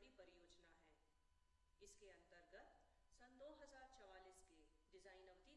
बड़ी परियोजना है इसके अंतर्गत सन 2044 के डिजाइन अवधि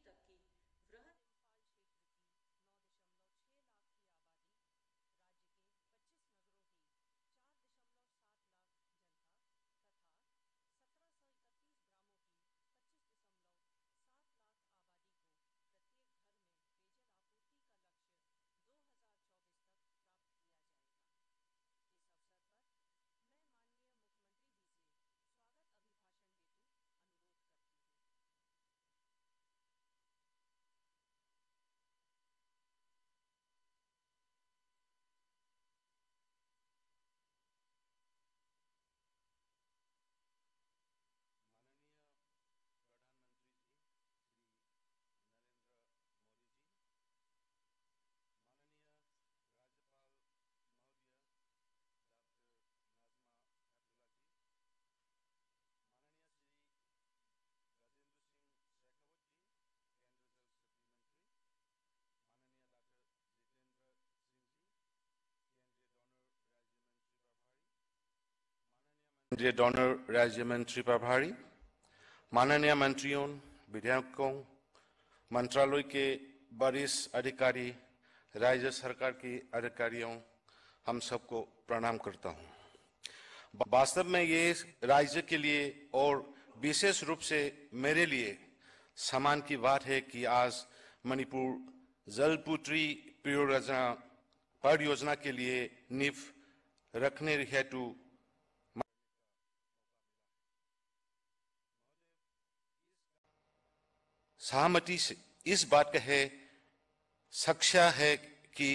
केंद्रीय डॉनर राज्य मंत्री प्रभारी माननीय मंत्रियों विधायकों मंत्रालय के वरिष्ठ अधिकारी राज्य सरकार की अधिकारियों हम सबको प्रणाम करता हूँ वास्तव में ये राज्य के लिए और विशेष रूप से मेरे लिए समान की बात है कि आज मणिपुर जलपुत्री परियोजना परियोजना के लिए निफ रखने हेतु सहमति इस बात का है सक्षा है कि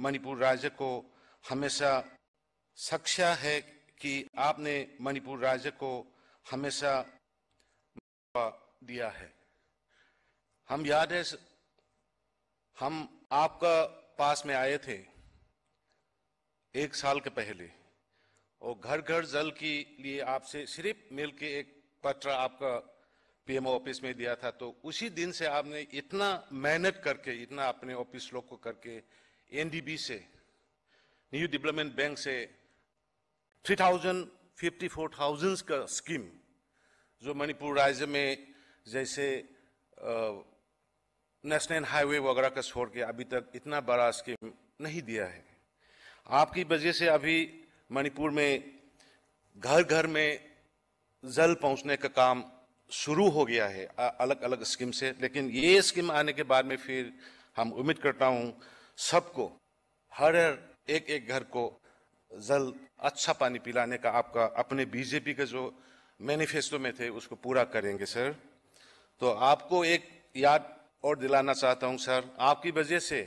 मणिपुर राज्य को हमेशा सक्षा है कि आपने मणिपुर राज्य को हमेशा दिया है हम याद है हम आपका पास में आए थे एक साल के पहले और घर घर जल के लिए आपसे सिर्फ मिलके एक पत्र आपका पीएमओ ऑफिस में दिया था तो उसी दिन से आपने इतना मेहनत करके इतना अपने ऑफिस लोग को करके एनडीबी से न्यू डेवलपमेंट बैंक से three thousand fifty four thousand का स्कीम जो मणिपुर राज्य में जैसे नेशनल हाईवे वगैरह का छोड़ के अभी तक इतना बड़ा स्कीम नहीं दिया है आपकी वजह से अभी मणिपुर में घर घर में जल पहुंचने का काम शुरू हो गया है अलग अलग स्कीम से लेकिन ये स्कीम आने के बाद में फिर हम उम्मीद करता हूँ सबको हर एक एक घर को जल अच्छा पानी पिलाने का आपका अपने बीजेपी के जो मैनिफेस्टो में थे उसको पूरा करेंगे सर तो आपको एक याद और दिलाना चाहता हूँ सर आपकी वजह से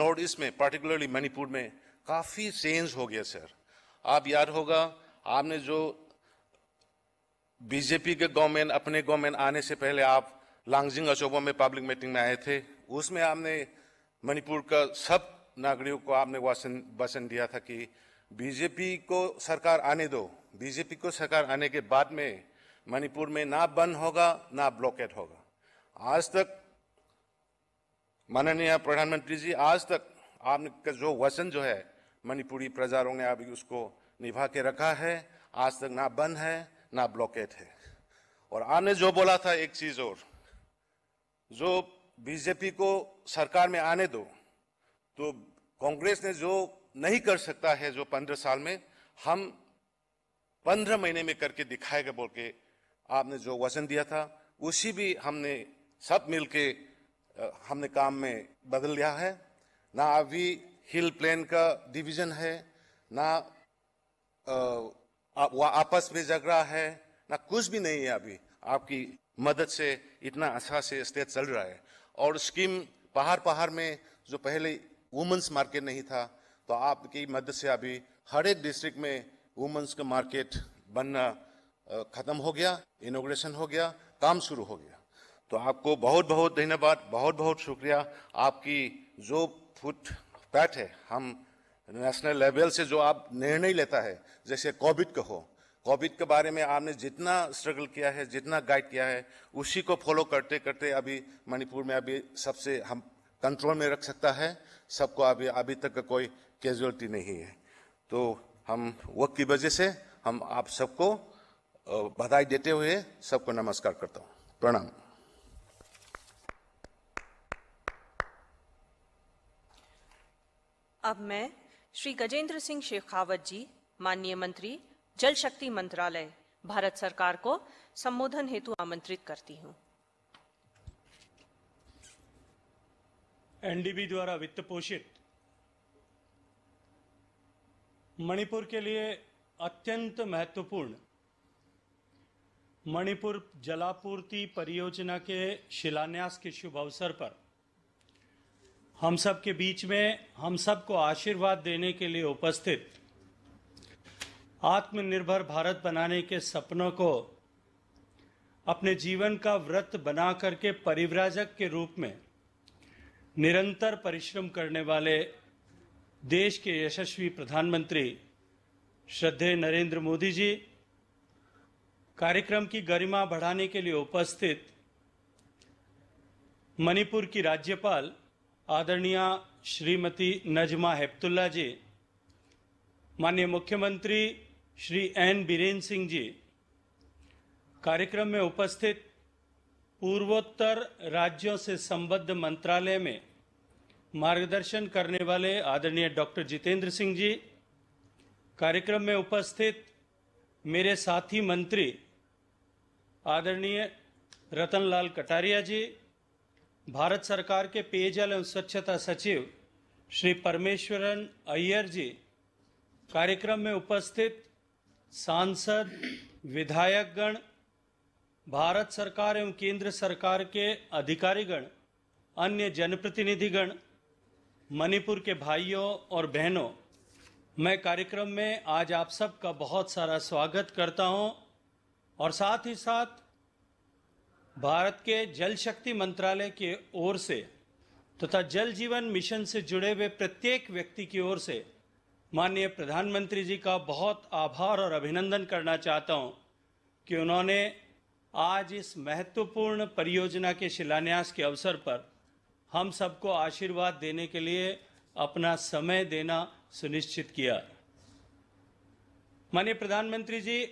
नॉर्थ ईस्ट में पर्टिकुलरली मणिपुर में काफ़ी चेंज हो गया सर आप याद होगा आपने जो बीजेपी के गवर्नमेंट अपने गवर्नमेंट आने से पहले आप लांगजिंग अशोभा में पब्लिक मीटिंग में आए थे उसमें आपने मणिपुर का सब नागरिकों को आपने वासन वचन दिया था कि बीजेपी को सरकार आने दो बीजेपी को सरकार आने के बाद में मणिपुर में ना बंद होगा ना ब्लॉकेट होगा आज तक माननीय प्रधानमंत्री जी आज तक आपने जो वचन जो है मणिपुरी प्रजारों ने अभी उसको निभा के रखा है आज तक ना बंद है ना ब्लॉकेट है और आपने जो बोला था एक चीज और जो बीजेपी को सरकार में आने दो तो कांग्रेस ने जो नहीं कर सकता है जो पंद्रह साल में हम पंद्रह महीने में करके दिखाएगा बोल के आपने जो वचन दिया था उसी भी हमने सब मिलके हमने काम में बदल लिया है ना अभी हिल प्लेन का डिवीजन है ना आ, वह आपस में झगड़ा है ना कुछ भी नहीं है अभी आपकी मदद से इतना अच्छा से स्टेट चल रहा है और स्कीम पहाड़ पहाड़ में जो पहले वुमेंस मार्केट नहीं था तो आपकी मदद से अभी हर एक डिस्ट्रिक्ट में वुमेंस का मार्केट बनना ख़त्म हो गया इनोग्रेशन हो गया काम शुरू हो गया तो आपको बहुत बहुत धन्यवाद बहुत बहुत शुक्रिया आपकी जो फुट पैट है हम नेशनल लेवल से जो आप निर्णय लेता है जैसे कोविड का हो कोविड के बारे में आपने जितना स्ट्रगल किया है जितना गाइड किया है उसी को फॉलो करते करते अभी मणिपुर में अभी सबसे हम कंट्रोल में रख सकता है सबको अभी अभी तक का कोई कैजुअलिटी नहीं है तो हम वक्त की वजह से हम आप सबको बधाई देते हुए सबको नमस्कार करता हूँ प्रणाम अब मैं श्री गजेंद्र सिंह शेखावत जी माननीय मंत्री जल शक्ति मंत्रालय भारत सरकार को संबोधन हेतु आमंत्रित करती हूँ एनडीबी द्वारा वित्त पोषित मणिपुर के लिए अत्यंत महत्वपूर्ण मणिपुर जलापूर्ति परियोजना के शिलान्यास के शुभ अवसर पर हम सब के बीच में हम सब को आशीर्वाद देने के लिए उपस्थित आत्मनिर्भर भारत बनाने के सपनों को अपने जीवन का व्रत बना करके परिव्राजक के रूप में निरंतर परिश्रम करने वाले देश के यशस्वी प्रधानमंत्री श्रद्धे नरेंद्र मोदी जी कार्यक्रम की गरिमा बढ़ाने के लिए उपस्थित मणिपुर की राज्यपाल आदरणीय श्रीमती नजमा हेप्तुल्ला जी माननीय मुख्यमंत्री श्री एन बीरेन सिंह जी कार्यक्रम में उपस्थित पूर्वोत्तर राज्यों से संबद्ध मंत्रालय में मार्गदर्शन करने वाले आदरणीय डॉक्टर जितेंद्र सिंह जी कार्यक्रम में उपस्थित मेरे साथी मंत्री आदरणीय रतनलाल कटारिया जी भारत सरकार के पेयजल एवं स्वच्छता सचिव श्री परमेश्वरन अय्यर जी कार्यक्रम में उपस्थित सांसद विधायकगण भारत सरकार एवं केंद्र सरकार के अधिकारीगण अन्य जनप्रतिनिधिगण मणिपुर के भाइयों और बहनों मैं कार्यक्रम में आज आप सबका बहुत सारा स्वागत करता हूं और साथ ही साथ भारत के जल शक्ति मंत्रालय के ओर से तथा जल जीवन मिशन से जुड़े हुए प्रत्येक व्यक्ति की ओर से माननीय प्रधानमंत्री जी का बहुत आभार और अभिनंदन करना चाहता हूं कि उन्होंने आज इस महत्वपूर्ण परियोजना के शिलान्यास के अवसर पर हम सबको आशीर्वाद देने के लिए अपना समय देना सुनिश्चित किया माननीय प्रधानमंत्री जी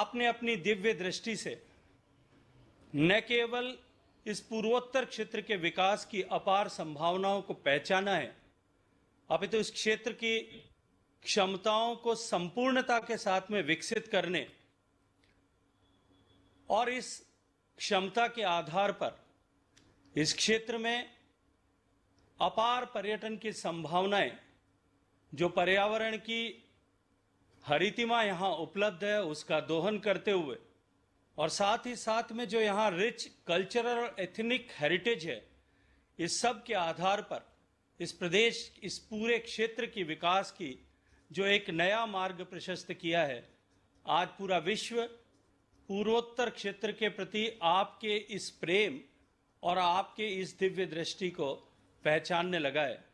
आपने अपनी दिव्य दृष्टि से न केवल इस पूर्वोत्तर क्षेत्र के विकास की अपार संभावनाओं को पहचाना है अभी तो इस क्षेत्र की क्षमताओं को संपूर्णता के साथ में विकसित करने और इस क्षमता के आधार पर इस क्षेत्र में अपार पर्यटन की संभावनाएं जो पर्यावरण की हरितिमा यहाँ उपलब्ध है उसका दोहन करते हुए और साथ ही साथ में जो यहाँ रिच कल्चरल और एथनिक हेरिटेज है इस सब के आधार पर इस प्रदेश इस पूरे क्षेत्र की विकास की जो एक नया मार्ग प्रशस्त किया है आज पूरा विश्व पूर्वोत्तर क्षेत्र के प्रति आपके इस प्रेम और आपके इस दिव्य दृष्टि को पहचानने लगा है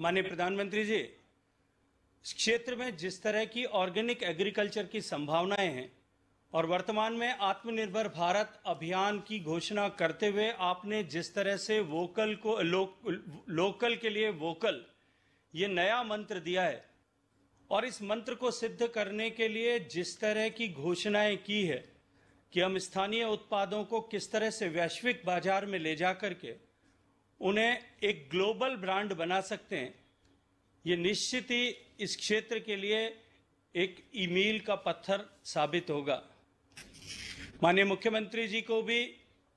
माननीय प्रधानमंत्री जी इस क्षेत्र में जिस तरह की ऑर्गेनिक एग्रीकल्चर की संभावनाएं हैं और वर्तमान में आत्मनिर्भर भारत अभियान की घोषणा करते हुए आपने जिस तरह से वोकल को लो, लोकल के लिए वोकल ये नया मंत्र दिया है और इस मंत्र को सिद्ध करने के लिए जिस तरह की घोषणाएं की है कि हम स्थानीय उत्पादों को किस तरह से वैश्विक बाजार में ले जा करके उन्हें एक ग्लोबल ब्रांड बना सकते हैं ये निश्चित ही इस क्षेत्र के लिए एक ईमेल का पत्थर साबित होगा माननीय मुख्यमंत्री जी को भी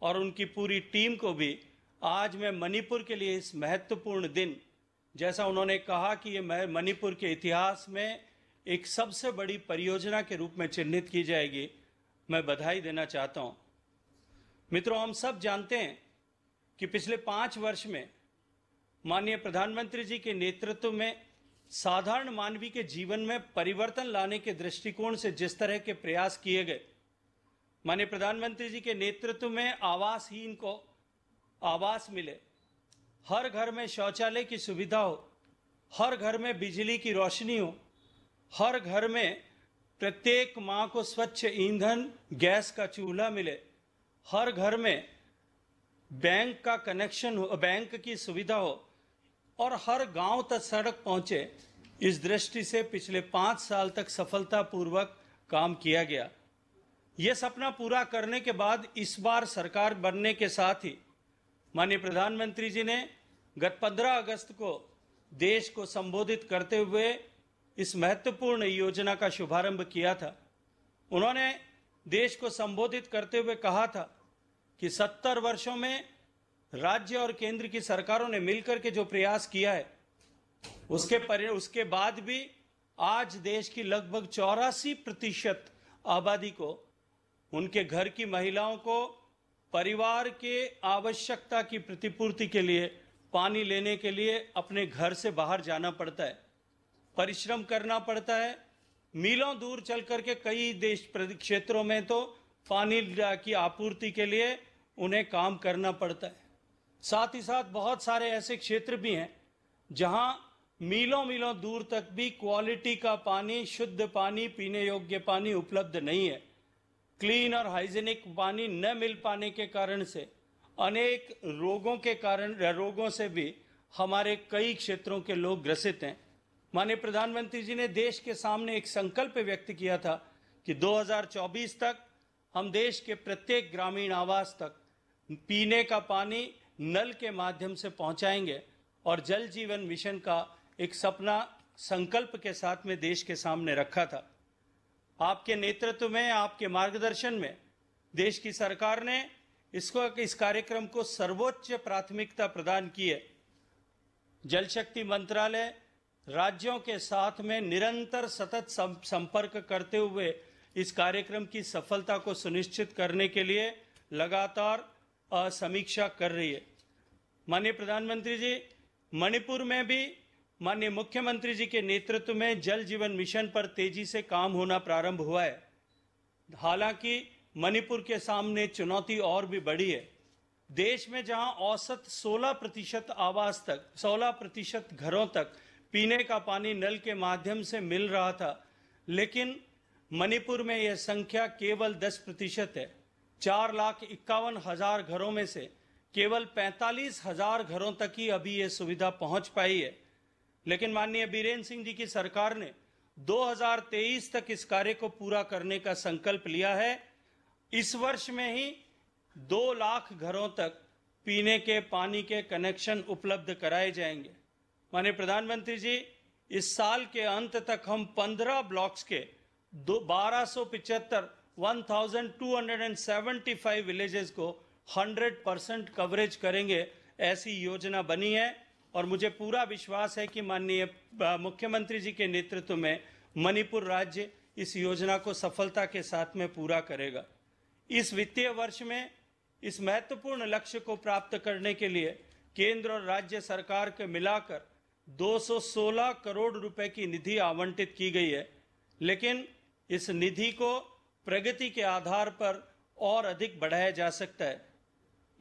और उनकी पूरी टीम को भी आज मैं मणिपुर के लिए इस महत्वपूर्ण दिन जैसा उन्होंने कहा कि ये मणिपुर के इतिहास में एक सबसे बड़ी परियोजना के रूप में चिन्हित की जाएगी मैं बधाई देना चाहता हूँ मित्रों हम सब जानते हैं कि पिछले पाँच वर्ष में माननीय प्रधानमंत्री जी के नेतृत्व में साधारण मानवीय के जीवन में परिवर्तन लाने के दृष्टिकोण से जिस तरह के प्रयास किए गए माननीय प्रधानमंत्री जी के नेतृत्व में आवासहीन को आवास मिले हर घर में शौचालय की सुविधा हो हर घर में बिजली की रोशनी हो हर घर में प्रत्येक माँ को स्वच्छ ईंधन गैस का चूल्हा मिले हर घर में बैंक का कनेक्शन हो बैंक की सुविधा हो और हर गांव तक सड़क पहुंचे इस दृष्टि से पिछले पाँच साल तक सफलतापूर्वक काम किया गया ये सपना पूरा करने के बाद इस बार सरकार बनने के साथ ही माननीय प्रधानमंत्री जी ने गत 15 अगस्त को देश को संबोधित करते हुए इस महत्वपूर्ण योजना का शुभारंभ किया था उन्होंने देश को संबोधित करते हुए कहा था कि 70 वर्षों में राज्य और केंद्र की सरकारों ने मिलकर के जो प्रयास किया है उसके पर उसके बाद भी आज देश की लगभग चौरासी प्रतिशत आबादी को उनके घर की महिलाओं को परिवार के आवश्यकता की प्रतिपूर्ति के लिए पानी लेने के लिए अपने घर से बाहर जाना पड़ता है परिश्रम करना पड़ता है मीलों दूर चल कर के कई देश क्षेत्रों में तो पानी की आपूर्ति के लिए उन्हें काम करना पड़ता है साथ ही साथ बहुत सारे ऐसे क्षेत्र भी हैं जहां मीलों मीलों दूर तक भी क्वालिटी का पानी शुद्ध पानी पीने योग्य पानी उपलब्ध नहीं है क्लीन और हाइजीनिक पानी न मिल पाने के कारण से अनेक रोगों के कारण रोगों से भी हमारे कई क्षेत्रों के लोग ग्रसित हैं माननीय प्रधानमंत्री जी ने देश के सामने एक संकल्प व्यक्त किया था कि 2024 तक हम देश के प्रत्येक ग्रामीण आवास तक पीने का पानी नल के माध्यम से पहुंचाएंगे और जल जीवन मिशन का एक सपना संकल्प के साथ में देश के सामने रखा था आपके नेतृत्व में आपके मार्गदर्शन में देश की सरकार ने इसको इस कार्यक्रम को सर्वोच्च प्राथमिकता प्रदान की है जल शक्ति मंत्रालय राज्यों के साथ में निरंतर सतत संपर्क करते हुए इस कार्यक्रम की सफलता को सुनिश्चित करने के लिए लगातार समीक्षा कर रही है माननीय प्रधानमंत्री जी मणिपुर में भी माननीय मुख्यमंत्री जी के नेतृत्व में जल जीवन मिशन पर तेजी से काम होना प्रारंभ हुआ है हालांकि मणिपुर के सामने चुनौती और भी बढ़ी है देश में जहां औसत 16 प्रतिशत आवास तक 16 प्रतिशत घरों तक पीने का पानी नल के माध्यम से मिल रहा था लेकिन मणिपुर में यह संख्या केवल 10 प्रतिशत है चार लाख इक्यावन हजार घरों में से केवल पैंतालीस हजार घरों तक ही अभी यह सुविधा पहुंच पाई है लेकिन माननीय बीरेन्द्र सिंह जी की सरकार ने 2023 तक इस कार्य को पूरा करने का संकल्प लिया है इस वर्ष में ही दो लाख घरों तक पीने के पानी के कनेक्शन उपलब्ध कराए जाएंगे माननीय प्रधानमंत्री जी इस साल के अंत तक हम 15 ब्लॉक्स के दो बारह सौ पिचहत्तर one thousand two hundred and seventy five villages को हंड्रेड परसेंट कवरेज करेंगे ऐसी योजना बनी है और मुझे पूरा विश्वास है कि माननीय मुख्यमंत्री जी के नेतृत्व में मणिपुर राज्य इस योजना को सफलता के साथ में पूरा करेगा इस वित्तीय वर्ष में इस महत्वपूर्ण लक्ष्य को प्राप्त करने के लिए केंद्र और राज्य सरकार के मिलाकर 216 करोड़ रुपए की निधि आवंटित की गई है लेकिन इस निधि को प्रगति के आधार पर और अधिक बढ़ाया जा सकता है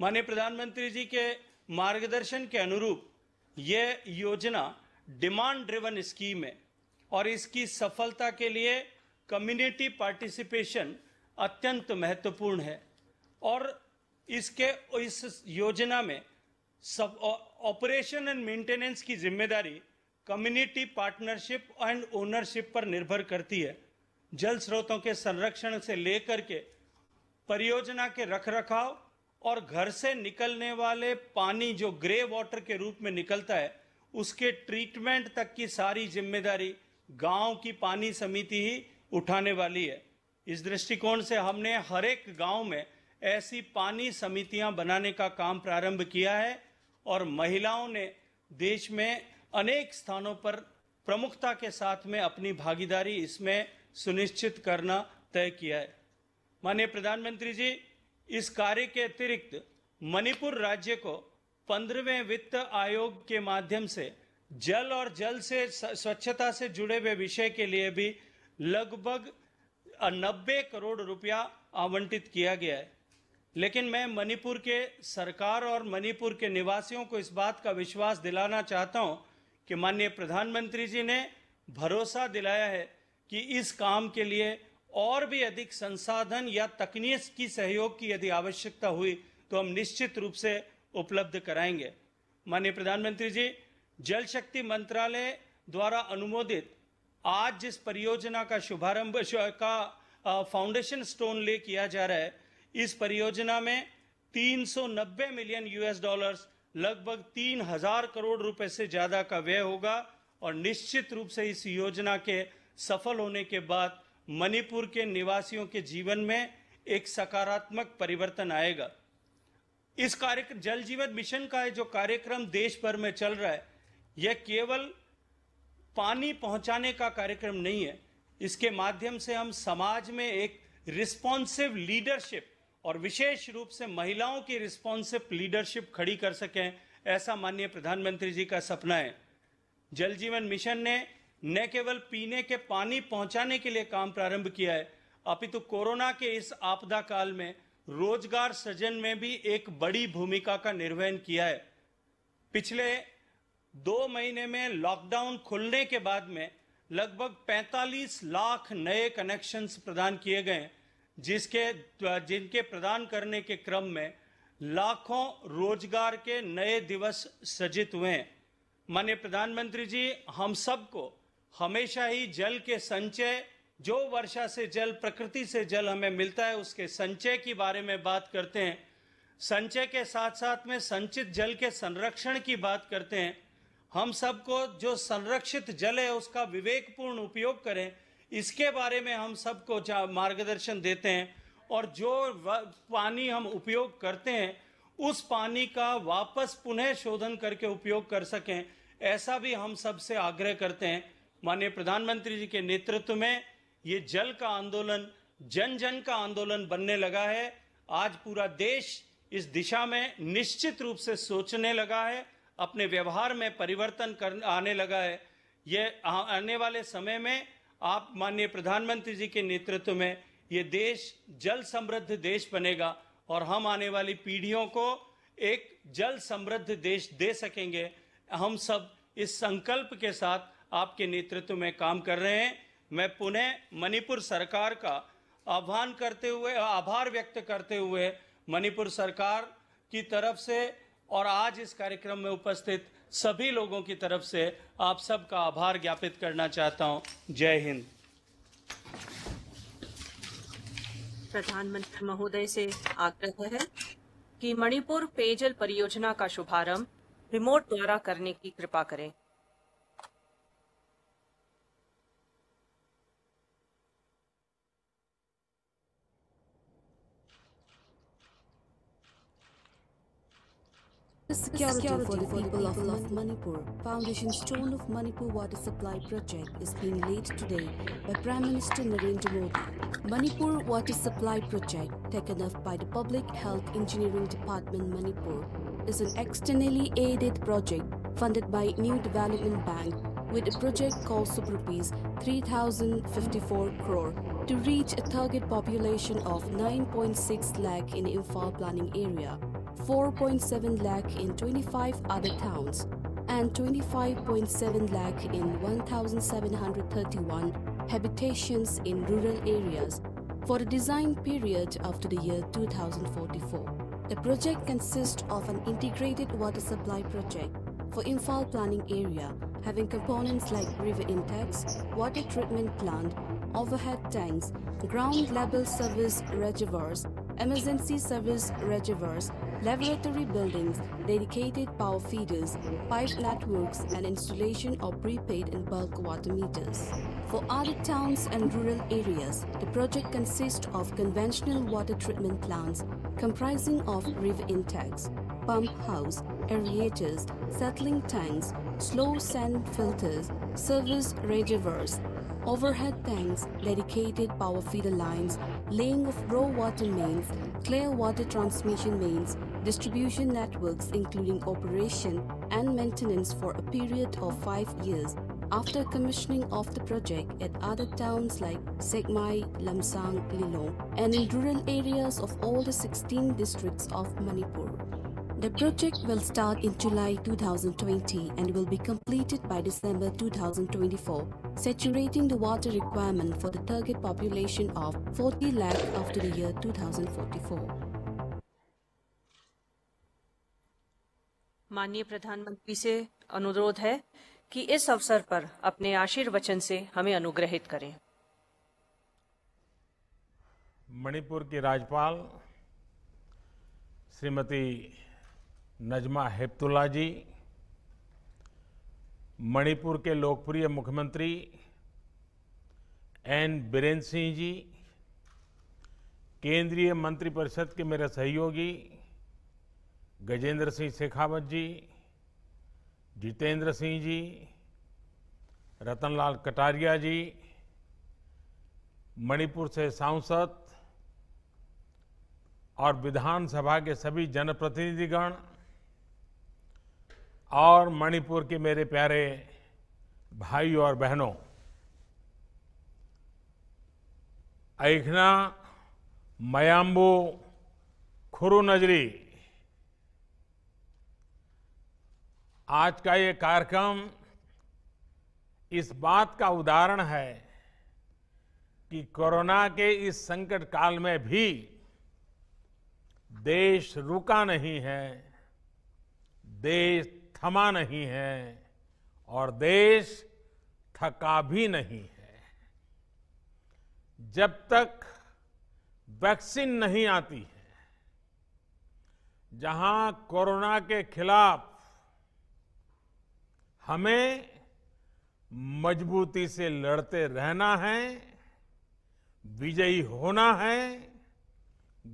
माननीय प्रधानमंत्री जी के मार्गदर्शन के अनुरूप ये योजना डिमांड ड्रिवन स्कीम है और इसकी सफलता के लिए कम्युनिटी पार्टिसिपेशन अत्यंत महत्वपूर्ण है और इसके इस योजना में सब ऑपरेशन एंड मेंटेनेंस की जिम्मेदारी कम्युनिटी पार्टनरशिप एंड ओनरशिप पर निर्भर करती है जल स्रोतों के संरक्षण से लेकर के परियोजना के रखरखाव और घर से निकलने वाले पानी जो ग्रे वाटर के रूप में निकलता है उसके ट्रीटमेंट तक की सारी जिम्मेदारी गांव की पानी समिति ही उठाने वाली है इस दृष्टिकोण से हमने हर एक गांव में ऐसी पानी समितियां बनाने का काम प्रारंभ किया है और महिलाओं ने देश में अनेक स्थानों पर प्रमुखता के साथ में अपनी भागीदारी इसमें सुनिश्चित करना तय किया है माननीय प्रधानमंत्री जी इस कार्य के अतिरिक्त मणिपुर राज्य को पंद्रहवें वित्त आयोग के माध्यम से जल और जल से स्वच्छता से जुड़े हुए विषय के लिए भी लगभग नब्बे करोड़ रुपया आवंटित किया गया है लेकिन मैं मणिपुर के सरकार और मणिपुर के निवासियों को इस बात का विश्वास दिलाना चाहता हूं कि माननीय प्रधानमंत्री जी ने भरोसा दिलाया है कि इस काम के लिए और भी अधिक संसाधन या तकनीक की सहयोग की यदि आवश्यकता हुई तो हम निश्चित रूप से उपलब्ध कराएंगे माननीय प्रधानमंत्री जी जल शक्ति मंत्रालय द्वारा अनुमोदित आज जिस परियोजना का शुभारंभ का फाउंडेशन स्टोन ले किया जा रहा है इस परियोजना में 390 मिलियन यूएस डॉलर्स लगभग 3000 करोड़ रुपए से ज़्यादा का व्यय होगा और निश्चित रूप से इस योजना के सफल होने के बाद मणिपुर के निवासियों के जीवन में एक सकारात्मक परिवर्तन आएगा इस कार्यक्रम जल जीवन मिशन का जो कार्यक्रम देश भर में चल रहा है यह केवल पानी पहुंचाने का कार्यक्रम नहीं है इसके माध्यम से हम समाज में एक रिस्पॉन्सिव लीडरशिप और विशेष रूप से महिलाओं की रिस्पॉन्सिव लीडरशिप खड़ी कर सकें ऐसा माननीय प्रधानमंत्री जी का सपना है जल जीवन मिशन ने न केवल पीने के पानी पहुंचाने के लिए काम प्रारंभ किया है अपितु तो कोरोना के इस आपदा काल में रोजगार सृजन में भी एक बड़ी भूमिका का निर्वहन किया है पिछले दो महीने में लॉकडाउन खुलने के बाद में लगभग 45 लाख नए कनेक्शंस प्रदान किए गए जिसके जिनके प्रदान करने के क्रम में लाखों रोजगार के नए दिवस सृजित हुए हैं माननीय प्रधानमंत्री जी हम सबको हमेशा ही जल के संचय जो वर्षा से जल प्रकृति से जल हमें मिलता है उसके संचय के बारे में बात करते हैं संचय के साथ साथ में संचित जल के संरक्षण की बात करते हैं हम सबको जो संरक्षित जल है उसका विवेकपूर्ण उपयोग करें इसके बारे में हम सबको मार्गदर्शन देते हैं और जो पानी हम उपयोग करते हैं उस पानी का वापस पुनः शोधन करके उपयोग कर सकें ऐसा भी हम सबसे आग्रह करते हैं माननीय प्रधानमंत्री जी के नेतृत्व में ये जल का आंदोलन जन जन का आंदोलन बनने लगा है आज पूरा देश इस दिशा में निश्चित रूप से सोचने लगा है अपने व्यवहार में परिवर्तन कर आने लगा है ये आने वाले समय में आप माननीय प्रधानमंत्री जी के नेतृत्व में ये देश जल समृद्ध देश बनेगा और हम आने वाली पीढ़ियों को एक जल समृद्ध देश दे सकेंगे हम सब इस संकल्प के साथ आपके नेतृत्व में काम कर रहे हैं मैं पुनः मणिपुर सरकार का आह्वान करते हुए आभार व्यक्त करते हुए मणिपुर सरकार की तरफ से और आज इस कार्यक्रम में उपस्थित सभी लोगों की तरफ से आप सबका आभार ज्ञापित करना चाहता हूं जय हिंद प्रधानमंत्री महोदय से आग्रह है कि मणिपुर पेयजल परियोजना का शुभारंभ रिमोट द्वारा करने की कृपा करें Security, Security for the people, people of, of Manipur. Foundation Stone of Manipur Water Supply Project is being laid today by Prime Minister Narendra Modi. Manipur Water Supply Project, taken up by the Public Health Engineering Department Manipur, is an externally aided project funded by New Development Bank with a project cost of rupees 3054 crore to reach a target population of 9.6 lakh in Imphal planning area. 4.7 lakh in 25 other towns and 25.7 lakh in 1,731 habitations in rural areas for a design period after the year 2044. The project consists of an integrated water supply project for Imphal planning area having components like river intakes, water treatment plant, overhead tanks, ground level service reservoirs, emergency service reservoirs, laboratory buildings, dedicated power feeders, pipe networks, and installation of prepaid and bulk water meters. For other towns and rural areas, the project consists of conventional water treatment plants comprising of river intakes, pump house, aerators, settling tanks, slow sand filters, service reservoirs, overhead tanks, dedicated power feeder lines, laying of raw water mains, clear water transmission mains, distribution networks including operation and maintenance for a period of five years after commissioning of the project at other towns like Segmai, Lamsang, Lilong, and in rural areas of all the 16 districts of Manipur. The project will start in July 2020 and will be completed by December 2024, saturating the water requirement for the target population of 40 lakh after the year 2044. माननीय प्रधानमंत्री से अनुरोध है कि इस अवसर पर अपने आशीर्वचन से हमें अनुग्रहित करें मणिपुर की राज्यपाल श्रीमती नजमा हेप्तुल्ला जी मणिपुर के लोकप्रिय मुख्यमंत्री एन बीरेन्द्र सिंह जी केंद्रीय मंत्रिपरिषद के मेरे सहयोगी गजेंद्र सिंह शेखावत जी जितेंद्र सिंह जी रतनलाल कटारिया जी मणिपुर से सांसद और विधानसभा के सभी जनप्रतिनिधिगण और मणिपुर के मेरे प्यारे भाई और बहनों ऐखना मयाम्बू खुरु नजरी आज का ये कार्यक्रम इस बात का उदाहरण है कि कोरोना के इस संकट काल में भी देश रुका नहीं है देश थमा नहीं है और देश थका भी नहीं है जब तक वैक्सीन नहीं आती है जहां कोरोना के खिलाफ हमें मजबूती से लड़ते रहना है विजयी होना है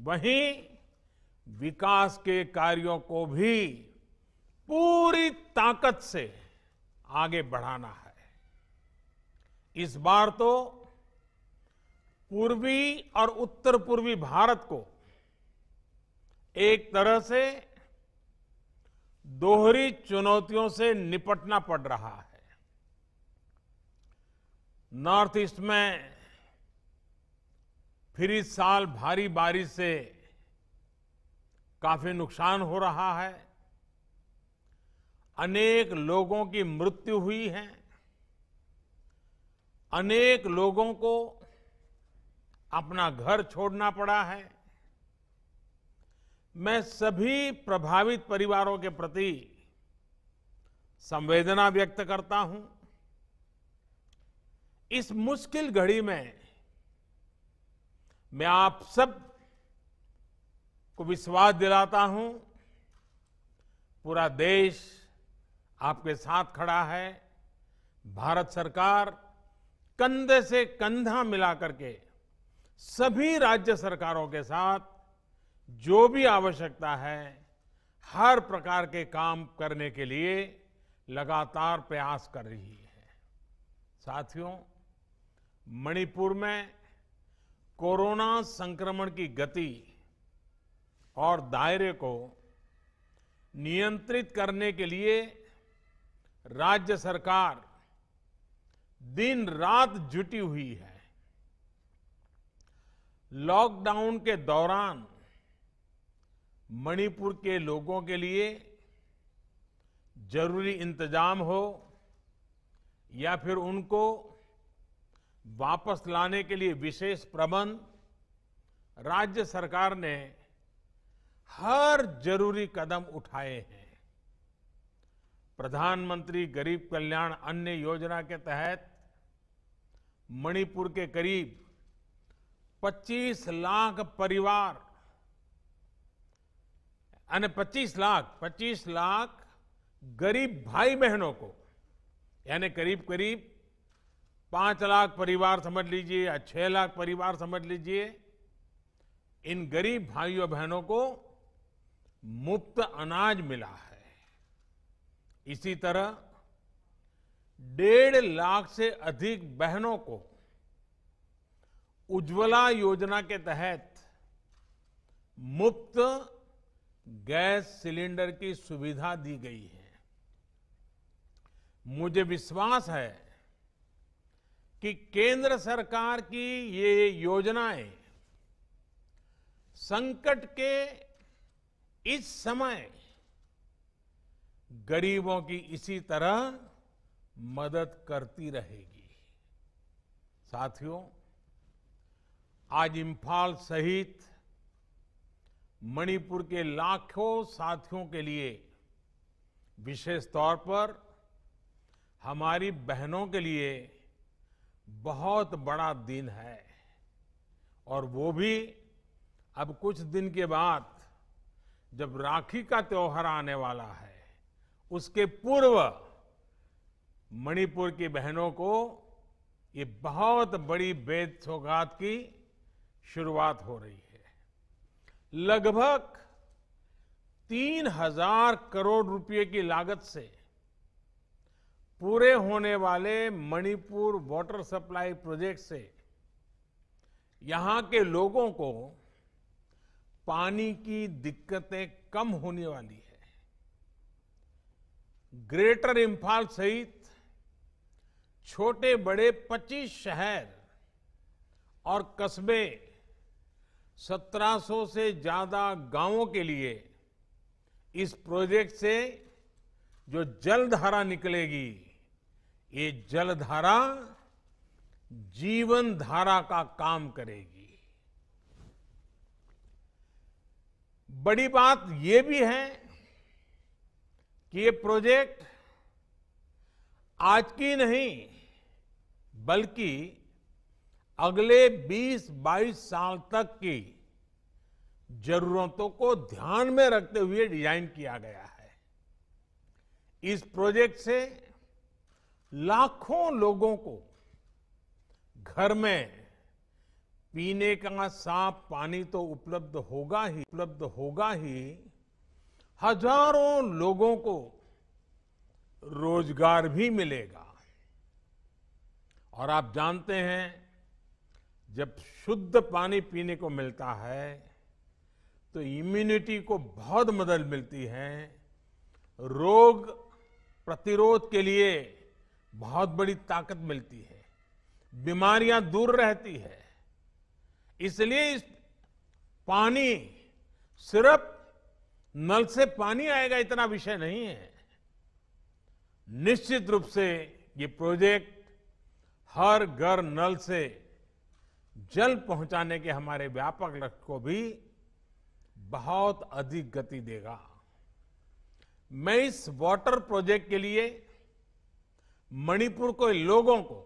वहीं विकास के कार्यों को भी पूरी ताकत से आगे बढ़ाना है इस बार तो पूर्वी और उत्तर पूर्वी भारत को एक तरह से दोहरी चुनौतियों से निपटना पड़ रहा है नॉर्थ ईस्ट में फिर इस साल भारी बारिश से काफी नुकसान हो रहा है अनेक लोगों की मृत्यु हुई है अनेक लोगों को अपना घर छोड़ना पड़ा है मैं सभी प्रभावित परिवारों के प्रति संवेदना व्यक्त करता हूं इस मुश्किल घड़ी में मैं आप सब को विश्वास दिलाता हूं पूरा देश आपके साथ खड़ा है भारत सरकार कंधे से कंधा मिलाकर के सभी राज्य सरकारों के साथ जो भी आवश्यकता है हर प्रकार के काम करने के लिए लगातार प्रयास कर रही है साथियों मणिपुर में कोरोना संक्रमण की गति और दायरे को नियंत्रित करने के लिए राज्य सरकार दिन रात जुटी हुई है लॉकडाउन के दौरान मणिपुर के लोगों के लिए जरूरी इंतजाम हो या फिर उनको वापस लाने के लिए विशेष प्रबंध राज्य सरकार ने हर जरूरी कदम उठाए हैं प्रधानमंत्री गरीब कल्याण अन्य योजना के तहत मणिपुर के करीब 25 लाख परिवार અને 25 લાખ 25 લાખ ગરીબ ભાઈ બહેનો કો એટલે કે આખરીક કરી 5 લાખ પરિવાર સમજી લિજીએ 6 લાખ પરિવાર સમજી લિજીએ ઇન ગરીબ ભાઈઓ બહેનો કો મુક્ત અનાજ મિલા હૈ ઇસી તરહ 1.5 લાખ સે અધિક બહેનો કો ઉજવલા યોજના કે તહેત મુક્ત गैस सिलेंडर की सुविधा दी गई है मुझे विश्वास है कि केंद्र सरकार की ये योजनाएं संकट के इस समय गरीबों की इसी तरह मदद करती रहेगी साथियों आज इम्फाल सहित मणिपुर के लाखों साथियों के लिए विशेष तौर पर हमारी बहनों के लिए बहुत बड़ा दिन है और वो भी अब कुछ दिन के बाद जब राखी का त्यौहार आने वाला है उसके पूर्व मणिपुर की बहनों को ये बहुत बड़ी बेद सौगात की शुरुआत हो रही है लगभग तीन हजार करोड़ रुपए की लागत से पूरे होने वाले मणिपुर वाटर सप्लाई प्रोजेक्ट से यहां के लोगों को पानी की दिक्कतें कम होने वाली है ग्रेटर इम्फाल सहित छोटे बड़े 25 शहर और कस्बे 1700 से ज्यादा गांवों के लिए इस प्रोजेक्ट से जो जलधारा निकलेगी ये जलधारा जीवन धारा का काम करेगी बड़ी बात ये भी है कि ये प्रोजेक्ट आज की नहीं बल्कि अगले 20-22 साल तक की जरूरतों को ध्यान में रखते हुए डिजाइन किया गया है इस प्रोजेक्ट से लाखों लोगों को घर में पीने का साफ पानी तो उपलब्ध होगा ही उपलब्ध होगा ही हजारों लोगों को रोजगार भी मिलेगा और आप जानते हैं जब शुद्ध पानी पीने को मिलता है तो इम्यूनिटी को बहुत मदद मिलती है रोग प्रतिरोध के लिए बहुत बड़ी ताकत मिलती है बीमारियां दूर रहती है इसलिए इस पानी सिर्फ नल से पानी आएगा इतना विषय नहीं है निश्चित रूप से ये प्रोजेक्ट हर घर नल से जल पहुंचाने के हमारे व्यापक लक्ष्य को भी बहुत अधिक गति देगा मैं इस वाटर प्रोजेक्ट के लिए मणिपुर के लोगों को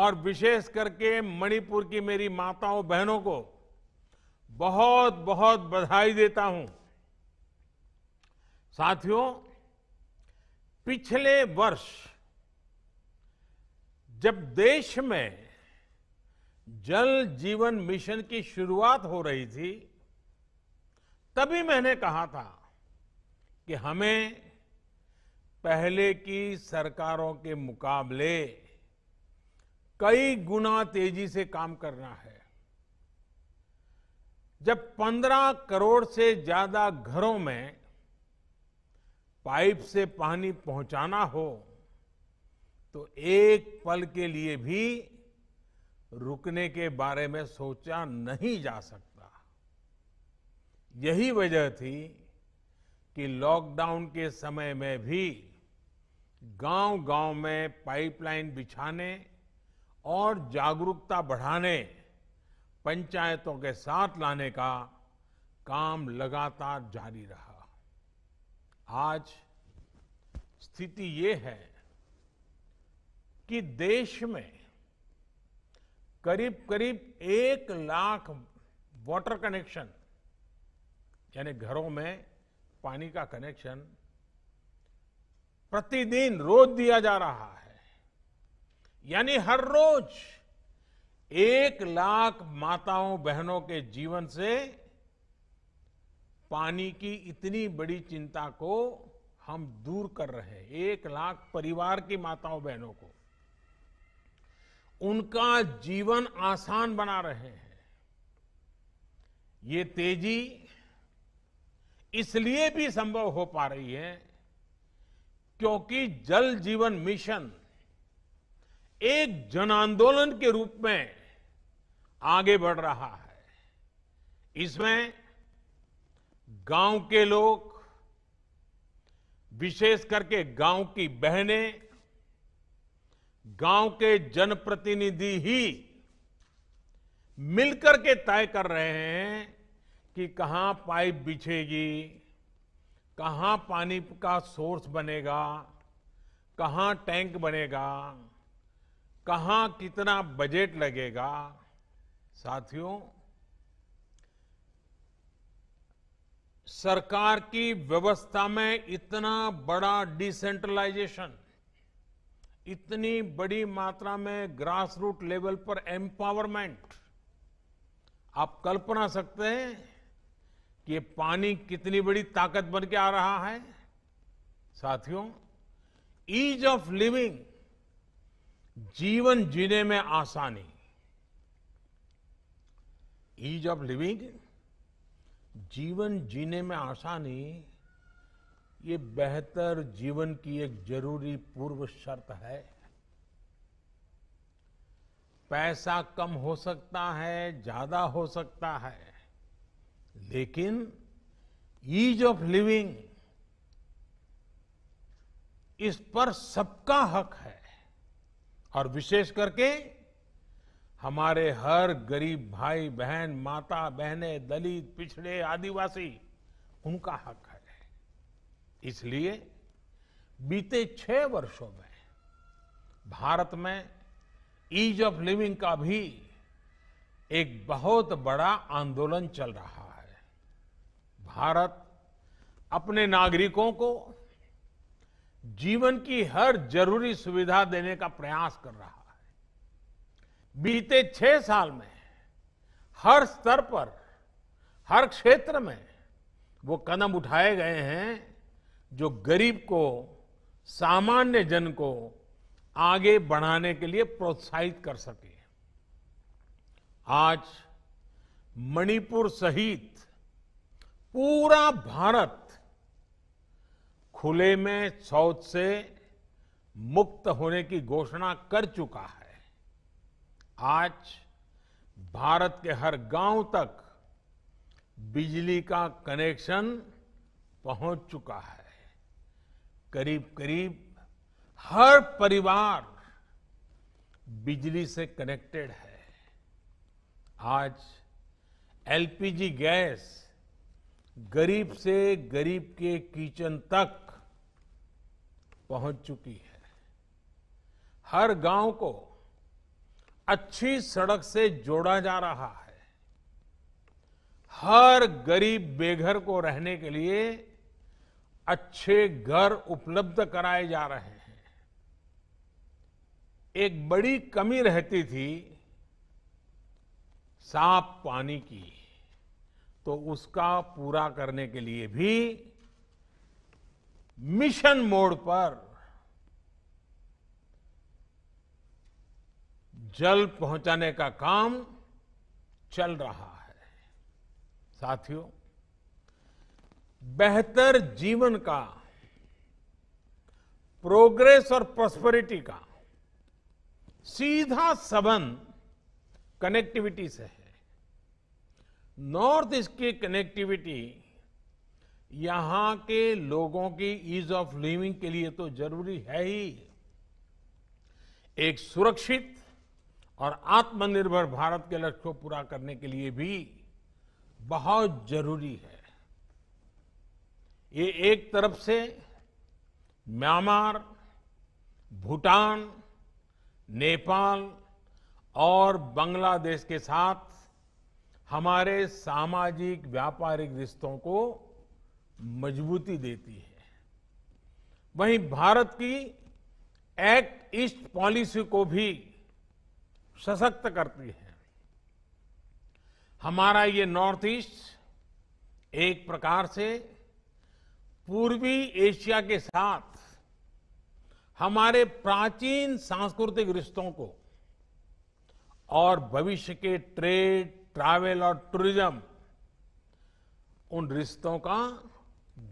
और विशेष करके मणिपुर की मेरी माताओं बहनों को बहुत बहुत बधाई देता हूं साथियों पिछले वर्ष जब देश में जल जीवन मिशन की शुरुआत हो रही थी तभी मैंने कहा था कि हमें पहले की सरकारों के मुकाबले कई गुना तेजी से काम करना है जब 15 करोड़ से ज्यादा घरों में पाइप से पानी पहुंचाना हो तो एक पल के लिए भी रुकने के बारे में सोचा नहीं जा सकता यही वजह थी कि लॉकडाउन के समय में भी गांव गांव में पाइपलाइन बिछाने और जागरूकता बढ़ाने पंचायतों के साथ लाने का काम लगातार जारी रहा आज स्थिति ये है कि देश में करीब करीब एक लाख वाटर कनेक्शन यानी घरों में पानी का कनेक्शन प्रतिदिन रोज दिया जा रहा है यानी हर रोज एक लाख माताओं बहनों के जीवन से पानी की इतनी बड़ी चिंता को हम दूर कर रहे हैं एक लाख परिवार की माताओं बहनों को उनका जीवन आसान बना रहे हैं ये तेजी इसलिए भी संभव हो पा रही है क्योंकि जल जीवन मिशन एक जन आंदोलन के रूप में आगे बढ़ रहा है इसमें गांव के लोग विशेष करके गांव की बहनें गांव के जनप्रतिनिधि ही मिलकर के तय कर रहे हैं कि कहां पाइप बिछेगी कहां पानी का सोर्स बनेगा कहां टैंक बनेगा कहां कितना बजट लगेगा साथियों सरकार की व्यवस्था में इतना बड़ा डिसेंट्रलाइजेशन इतनी बड़ी मात्रा में ग्रास रूट लेवल पर एम्पावरमेंट आप कल्पना सकते हैं कि ये पानी कितनी बड़ी ताकत बन के आ रहा है साथियों ईज ऑफ लिविंग जीवन जीने में आसानी ईज ऑफ लिविंग जीवन जीने में आसानी ये बेहतर जीवन की एक जरूरी पूर्व शर्त है पैसा कम हो सकता है ज्यादा हो सकता है लेकिन ईज ऑफ लिविंग इस पर सबका हक है और विशेष करके हमारे हर गरीब भाई बहन माता बहने दलित पिछड़े आदिवासी उनका हक है इसलिए बीते छह वर्षों में भारत में ईज ऑफ लिविंग का भी एक बहुत बड़ा आंदोलन चल रहा है भारत अपने नागरिकों को जीवन की हर जरूरी सुविधा देने का प्रयास कर रहा है बीते छह साल में हर स्तर पर हर क्षेत्र में वो कदम उठाए गए हैं जो गरीब को सामान्य जन को आगे बढ़ाने के लिए प्रोत्साहित कर सके आज मणिपुर सहित पूरा भारत खुले में शौच से मुक्त होने की घोषणा कर चुका है आज भारत के हर गांव तक बिजली का कनेक्शन पहुंच चुका है करीब करीब हर परिवार बिजली से कनेक्टेड है आज एलपीजी गैस गरीब से गरीब के किचन तक पहुंच चुकी है हर गांव को अच्छी सड़क से जोड़ा जा रहा है हर गरीब बेघर को रहने के लिए अच्छे घर उपलब्ध कराए जा रहे हैं एक बड़ी कमी रहती थी साफ पानी की तो उसका पूरा करने के लिए भी मिशन मोड पर जल पहुंचाने का काम चल रहा है साथियों बेहतर जीवन का प्रोग्रेस और प्रॉस्पेरिटी का सीधा संबंध कनेक्टिविटी से है नॉर्थ ईस्ट की कनेक्टिविटी यहां के लोगों की ईज ऑफ लिविंग के लिए तो जरूरी है ही एक सुरक्षित और आत्मनिर्भर भारत के लक्ष्य को पूरा करने के लिए भी बहुत जरूरी है ये एक तरफ से म्यांमार भूटान नेपाल और बांग्लादेश के साथ हमारे सामाजिक व्यापारिक रिश्तों को मजबूती देती है वहीं भारत की एक्ट ईस्ट पॉलिसी को भी सशक्त करती है हमारा ये नॉर्थ ईस्ट एक प्रकार से पूर्वी एशिया के साथ हमारे प्राचीन सांस्कृतिक रिश्तों को और भविष्य के ट्रेड ट्रैवल और टूरिज्म उन रिश्तों का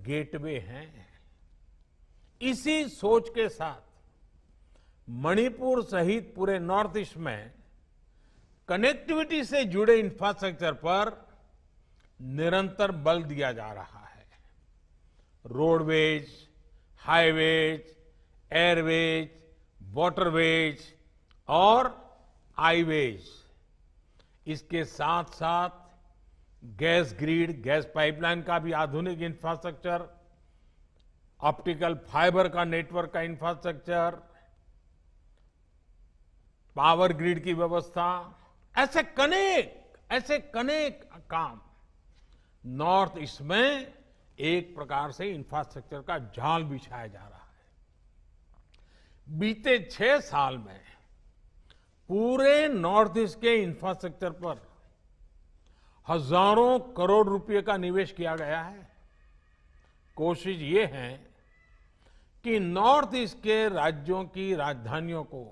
गेटवे है इसी सोच के साथ मणिपुर सहित पूरे नॉर्थ ईस्ट में कनेक्टिविटी से जुड़े इंफ्रास्ट्रक्चर पर निरंतर बल दिया जा रहा है रोडवेज हाईवेज एयरवेज वॉटरवेज और आईवेज इसके साथ साथ गैस ग्रिड गैस पाइपलाइन का भी आधुनिक इंफ्रास्ट्रक्चर ऑप्टिकल फाइबर का नेटवर्क का इंफ्रास्ट्रक्चर पावर ग्रिड की व्यवस्था ऐसे कनेक ऐसे कनेक काम नॉर्थ ईस्ट में एक प्रकार से इंफ्रास्ट्रक्चर का जाल बिछाया जा रहा है बीते छह साल में पूरे नॉर्थ ईस्ट के इंफ्रास्ट्रक्चर पर हजारों करोड़ रुपए का निवेश किया गया है कोशिश ये है कि नॉर्थ ईस्ट के राज्यों की राजधानियों को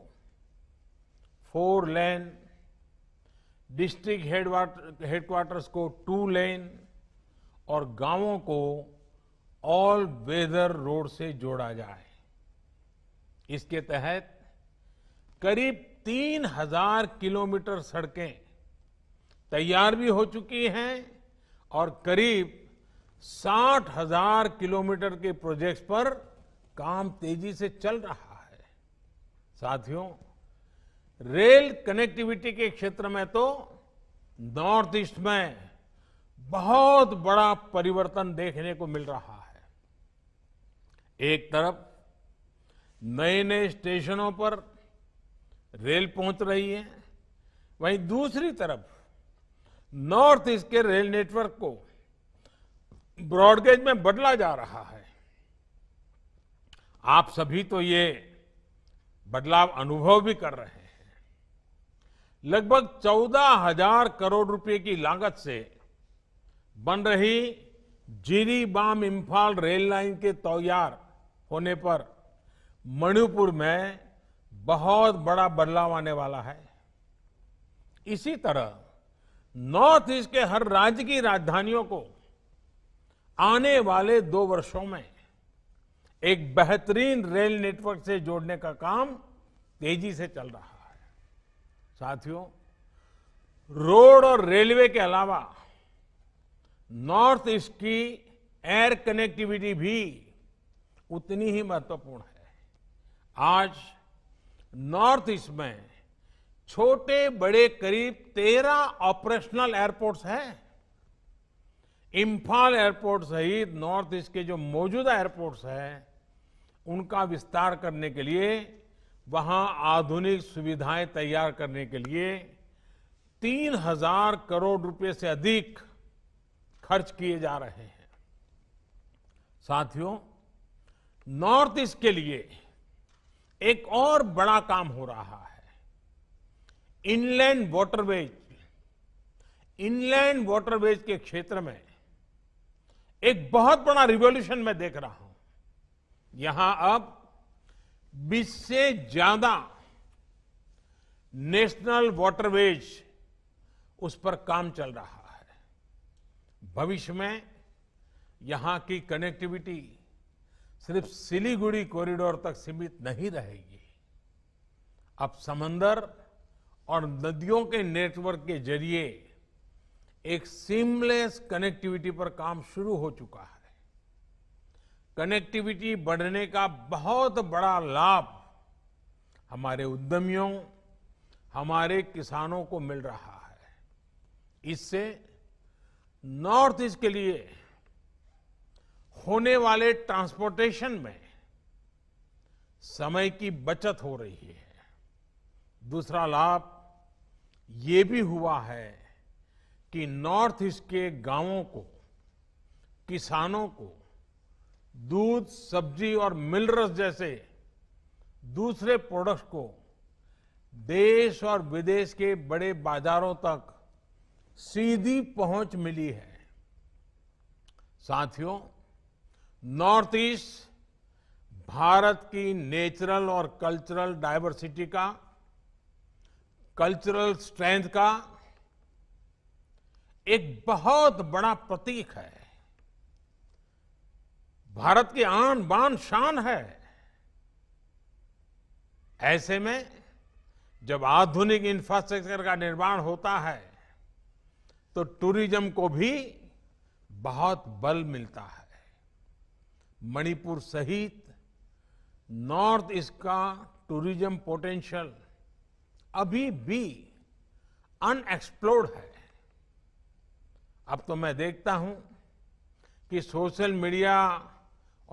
फोर लेन डिस्ट्रिक्ट हेडक्वार्टर्स को टू लेन और गांवों को ऑल वेदर रोड से जोड़ा जाए इसके तहत करीब तीन हजार किलोमीटर सड़कें तैयार भी हो चुकी हैं और करीब साठ हजार किलोमीटर के प्रोजेक्ट्स पर काम तेजी से चल रहा है साथियों रेल कनेक्टिविटी के क्षेत्र में तो नॉर्थ ईस्ट में बहुत बड़ा परिवर्तन देखने को मिल रहा है एक तरफ नए नए स्टेशनों पर रेल पहुंच रही है वहीं दूसरी तरफ नॉर्थ ईस्ट के रेल नेटवर्क को ब्रॉडगेज में बदला जा रहा है आप सभी तो ये बदलाव अनुभव भी कर रहे हैं लगभग चौदह हजार करोड़ रुपए की लागत से बन रही Jiribam Imphal rail line के तैयार होने पर मणिपुर में बहुत बड़ा बदलाव आने वाला है इसी तरह नॉर्थ ईस्ट के हर राज्य की राजधानियों को आने वाले दो वर्षों में एक बेहतरीन रेल नेटवर्क से जोड़ने का काम तेजी से चल रहा है साथियों रोड और रेलवे के अलावा नॉर्थ ईस्ट की एयर कनेक्टिविटी भी उतनी ही महत्वपूर्ण है आज नॉर्थ ईस्ट में छोटे बड़े करीब तेरह ऑपरेशनल एयरपोर्ट्स हैं इम्फाल एयरपोर्ट सहित नॉर्थ ईस्ट के जो मौजूदा एयरपोर्ट्स हैं उनका विस्तार करने के लिए वहां आधुनिक सुविधाएं तैयार करने के लिए तीन हजार करोड़ रुपए से अधिक खर्च किए जा रहे हैं साथियों नॉर्थ ईस्ट के लिए एक और बड़ा काम हो रहा है इनलैंड वॉटरवेज इनलैंड वॉटरवेज के क्षेत्र में एक बहुत बड़ा रिवोल्यूशन मैं देख रहा हूं यहां अब 20 से ज्यादा नेशनल वॉटरवेज उस पर काम चल रहा है भविष्य में यहां की कनेक्टिविटी सिर्फ सिलीगुड़ी कॉरिडोर तक सीमित नहीं रहेगी अब समंदर और नदियों के नेटवर्क के जरिए एक सीमलेस कनेक्टिविटी पर काम शुरू हो चुका है कनेक्टिविटी बढ़ने का बहुत बड़ा लाभ हमारे उद्यमियों हमारे किसानों को मिल रहा है इससे नॉर्थ ईस्ट के लिए होने वाले ट्रांसपोर्टेशन में समय की बचत हो रही है दूसरा लाभ ये भी हुआ है कि नॉर्थ ईस्ट के गांवों को किसानों को दूध सब्जी और मिलरस जैसे दूसरे प्रोडक्ट्स को देश और विदेश के बड़े बाजारों तक सीधी पहुंच मिली है साथियों नॉर्थ ईस्ट भारत की नेचुरल और कल्चरल डायवर्सिटी का कल्चरल स्ट्रेंथ का एक बहुत बड़ा प्रतीक है भारत की आन बान शान है ऐसे में जब आधुनिक इंफ्रास्ट्रक्चर का निर्माण होता है तो टूरिज्म को भी बहुत बल मिलता है मणिपुर सहित नॉर्थ ईस्ट का टूरिज्म पोटेंशियल अभी भी अनएक्सप्लोर्ड है अब तो मैं देखता हूं कि सोशल मीडिया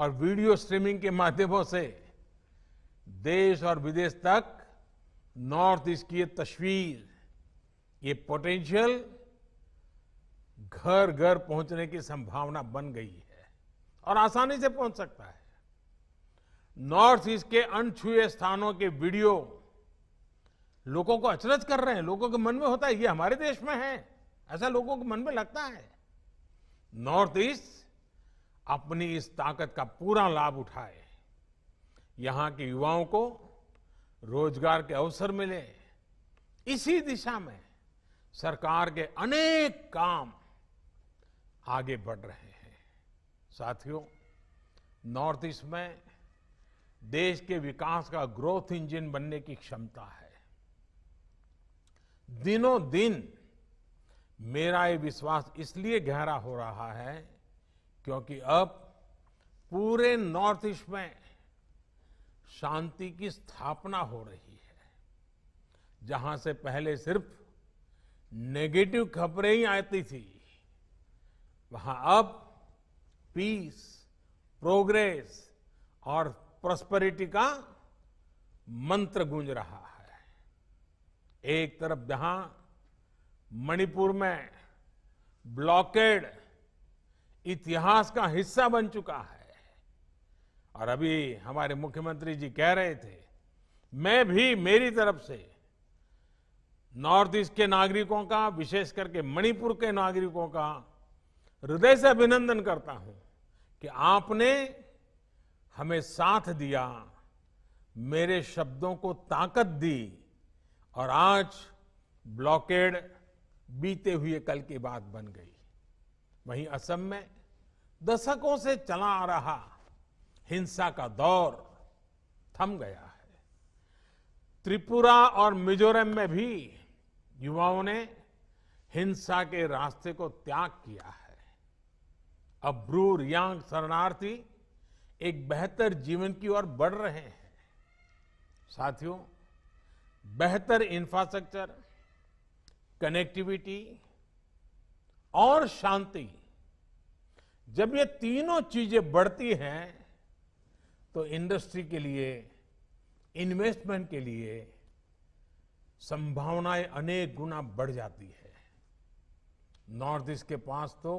और वीडियो स्ट्रीमिंग के माध्यमों से देश और विदेश तक नॉर्थ ईस्ट की ये तस्वीर ये पोटेंशियल घर घर पहुंचने की संभावना बन गई है और आसानी से पहुंच सकता है नॉर्थ ईस्ट के अनछुए स्थानों के वीडियो लोगों को अचरज कर रहे हैं लोगों के मन में होता है ये हमारे देश में है ऐसा लोगों के मन में लगता है नॉर्थ ईस्ट अपनी इस ताकत का पूरा लाभ उठाए यहां के युवाओं को रोजगार के अवसर मिले इसी दिशा में सरकार के अनेक काम आगे बढ़ रहे हैं साथियों नॉर्थ ईस्ट में देश के विकास का ग्रोथ इंजन बनने की क्षमता है दिनों दिन मेरा ये विश्वास इसलिए गहरा हो रहा है क्योंकि अब पूरे नॉर्थ ईस्ट में शांति की स्थापना हो रही है जहां से पहले सिर्फ नेगेटिव खबरें ही आती थी वहां अब पीस प्रोग्रेस और प्रॉस्पेरिटी का मंत्र गूंज रहा है एक तरफ जहां मणिपुर में ब्लॉकेड इतिहास का हिस्सा बन चुका है और अभी हमारे मुख्यमंत्री जी कह रहे थे मैं भी मेरी तरफ से नॉर्थ ईस्ट के नागरिकों का विशेष करके मणिपुर के नागरिकों का हृदय से अभिनंदन करता हूं कि आपने हमें साथ दिया मेरे शब्दों को ताकत दी और आज ब्लॉकेड बीते हुए कल की बात बन गई वहीं असम में दशकों से चला आ रहा हिंसा का दौर थम गया है त्रिपुरा और मिजोरम में भी युवाओं ने हिंसा के रास्ते को त्याग किया है अब ब्रू रियांग शरणार्थी एक बेहतर जीवन की ओर बढ़ रहे हैं साथियों बेहतर इंफ्रास्ट्रक्चर कनेक्टिविटी और शांति जब ये तीनों चीजें बढ़ती हैं तो इंडस्ट्री के लिए इन्वेस्टमेंट के लिए संभावनाएं अनेक गुना बढ़ जाती है नॉर्थ ईस्ट के पास तो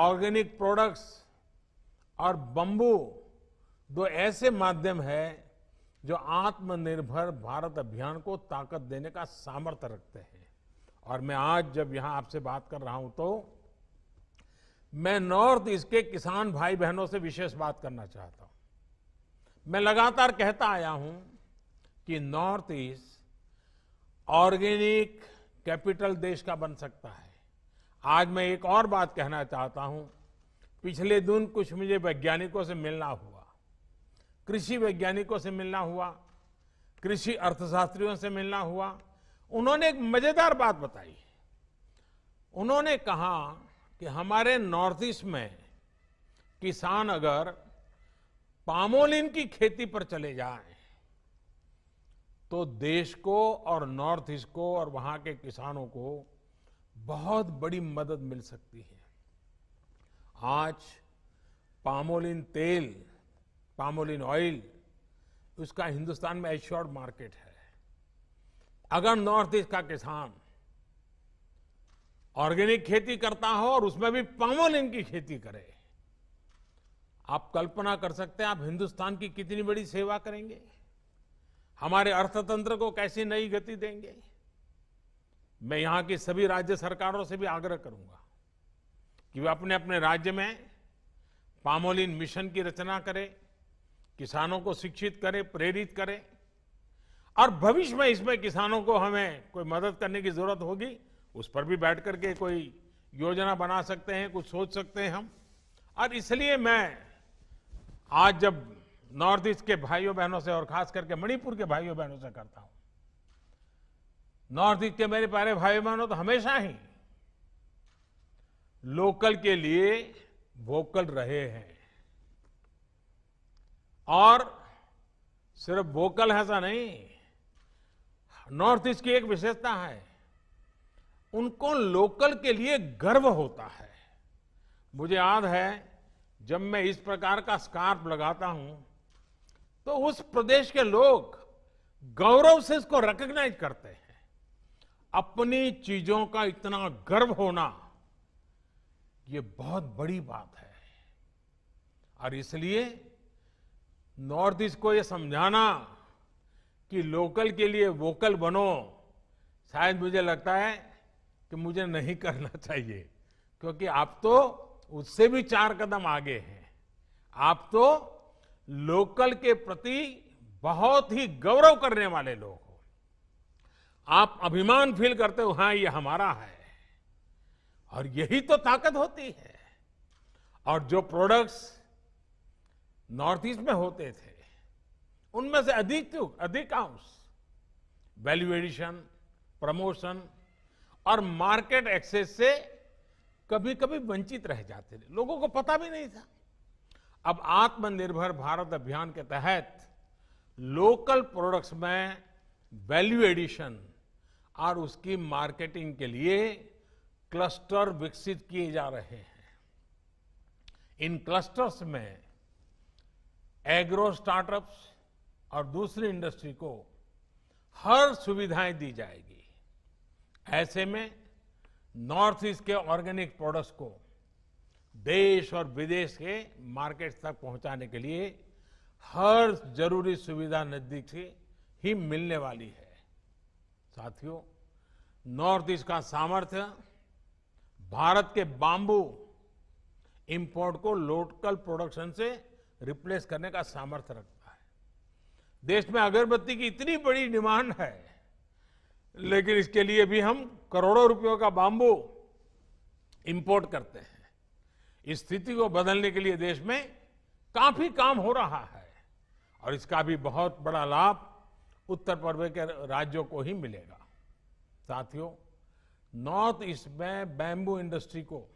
ऑर्गेनिक प्रोडक्ट्स और बम्बू दो ऐसे माध्यम है जो आत्मनिर्भर भारत अभियान को ताकत देने का सामर्थ्य रखते हैं और मैं आज जब यहां आपसे बात कर रहा हूं तो मैं नॉर्थ ईस्ट के किसान भाई बहनों से विशेष बात करना चाहता हूं मैं लगातार कहता आया हूं कि नॉर्थ ईस्ट ऑर्गेनिक कैपिटल देश का बन सकता है आज मैं एक और बात कहना चाहता हूं पिछले दिन कुछ मुझे वैज्ञानिकों से मिलना हुआ कृषि वैज्ञानिकों से मिलना हुआ कृषि अर्थशास्त्रियों से मिलना हुआ उन्होंने एक मजेदार बात बताई उन्होंने कहा कि हमारे नॉर्थ ईस्ट में किसान अगर पामोलिन की खेती पर चले जाए तो देश को और नॉर्थ ईस्ट को और वहां के किसानों को बहुत बड़ी मदद मिल सकती है आज पामोलिन तेल पामोलिन ऑयल उसका हिंदुस्तान में एश्योर्ड मार्केट है अगर नॉर्थ ईस्ट का किसान ऑर्गेनिक खेती करता हो और उसमें भी पामोलिन की खेती करे आप कल्पना कर सकते हैं आप हिंदुस्तान की कितनी बड़ी सेवा करेंगे हमारे अर्थतंत्र को कैसी नई गति देंगे मैं यहां की सभी राज्य सरकारों से भी आग्रह करूंगा कि वे अपने अपने राज्य में पामोलिन मिशन की रचना करें किसानों को शिक्षित करें प्रेरित करें और भविष्य में इसमें किसानों को हमें कोई मदद करने की जरूरत होगी उस पर भी बैठ करके कोई योजना बना सकते हैं कुछ सोच सकते हैं हम और इसलिए मैं आज जब नॉर्थ ईस्ट के भाइयों बहनों से और खास करके मणिपुर के भाइयों बहनों से करता हूं नॉर्थ ईस्ट के मेरे प्यारे भाई बहनों तो हमेशा ही लोकल के लिए वोकल रहे हैं और सिर्फ वोकल है ऐसा नहीं नॉर्थ ईस्ट की एक विशेषता है उनको लोकल के लिए गर्व होता है मुझे याद है जब मैं इस प्रकार का स्कार्फ लगाता हूं तो उस प्रदेश के लोग गौरव से इसको रिकग्नाइज करते हैं अपनी चीजों का इतना गर्व होना ये बहुत बड़ी बात है और इसलिए नॉर्थ ईस्ट को ये समझाना कि लोकल के लिए वोकल बनो शायद मुझे लगता है कि मुझे नहीं करना चाहिए क्योंकि आप तो उससे भी चार कदम आगे हैं आप तो लोकल के प्रति बहुत ही गौरव करने वाले लोग आप अभिमान फील करते हो हाँ ये हमारा है और यही तो ताकत होती है और जो प्रोडक्ट्स नॉर्थ ईस्ट में होते थे उनमें से अधिक अधिकांश वैल्यू एडिशन प्रमोशन और मार्केट एक्सेस से कभी कभी वंचित रह जाते थे लोगों को पता भी नहीं था अब आत्मनिर्भर भारत अभियान के तहत लोकल प्रोडक्ट्स में वैल्यू एडिशन और उसकी मार्केटिंग के लिए क्लस्टर विकसित किए जा रहे हैं इन क्लस्टर्स में एग्रो स्टार्टअप्स और दूसरी इंडस्ट्री को हर सुविधाएं दी जाएगी ऐसे में नॉर्थ ईस्ट के ऑर्गेनिक प्रोडक्ट्स को देश और विदेश के मार्केट तक पहुंचाने के लिए हर जरूरी सुविधा नजदीक से ही मिलने वाली है साथियों नॉर्थ ईस्ट का सामर्थ्य भारत के बांबू इंपोर्ट को लोकल प्रोडक्शन से रिप्लेस करने का सामर्थ्य रखता है देश में अगरबत्ती की इतनी बड़ी डिमांड है लेकिन इसके लिए भी हम करोड़ों रुपयों का बांबू इंपोर्ट करते हैं इस स्थिति को बदलने के लिए देश में काफी काम हो रहा है और इसका भी बहुत बड़ा लाभ उत्तर पूर्व के राज्यों को ही मिलेगा साथियों नॉर्थ ईस्ट में बैम्बू इंडस्ट्री को